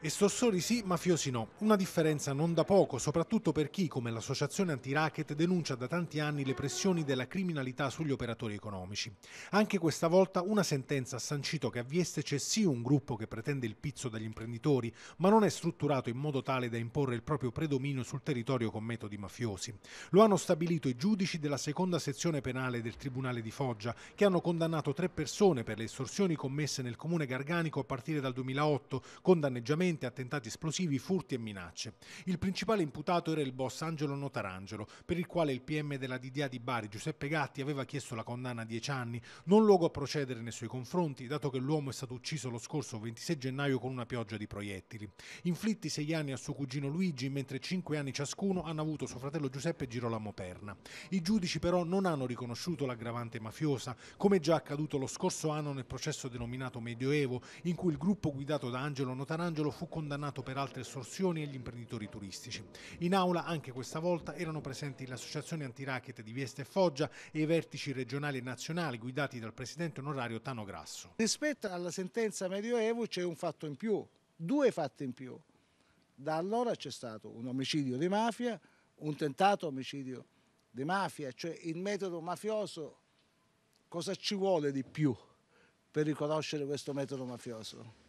Estorsori sì, mafiosi no. Una differenza non da poco, soprattutto per chi, come l'associazione anti-racket, denuncia da tanti anni le pressioni della criminalità sugli operatori economici. Anche questa volta una sentenza ha sancito che a Vieste c'è sì un gruppo che pretende il pizzo dagli imprenditori, ma non è strutturato in modo tale da imporre il proprio predominio sul territorio con metodi mafiosi. Lo hanno stabilito i giudici della seconda sezione penale del Tribunale di Foggia, che hanno condannato tre persone per le estorsioni commesse nel comune garganico a partire dal 2008, con danneggiamento nuovamente attentati esplosivi, furti e minacce. Il principale imputato era il boss Angelo Notarangelo, per il quale il PM della DDA di Bari, Giuseppe Gatti, aveva chiesto la condanna a 10 anni, non luogo a procedere nei suoi confronti, dato che l'uomo è stato ucciso lo scorso 26 gennaio con una pioggia di proiettili. Inflitti 6 anni a suo cugino Luigi, mentre 5 anni ciascuno hanno avuto suo fratello Giuseppe Girolamo Perna. I giudici però non hanno riconosciuto l'aggravante mafiosa, come già accaduto lo scorso anno nel processo denominato Medioevo, in cui il gruppo guidato da Angelo Notarangelo fu fu condannato per altre estorsioni e gli imprenditori turistici. In aula anche questa volta erano presenti l'associazione antiracket di Vieste e Foggia e i vertici regionali e nazionali guidati dal presidente onorario Tano Grasso. Rispetto alla sentenza Medioevo c'è un fatto in più, due fatti in più. Da allora c'è stato un omicidio di mafia, un tentato omicidio di mafia, cioè il metodo mafioso cosa ci vuole di più per riconoscere questo metodo mafioso?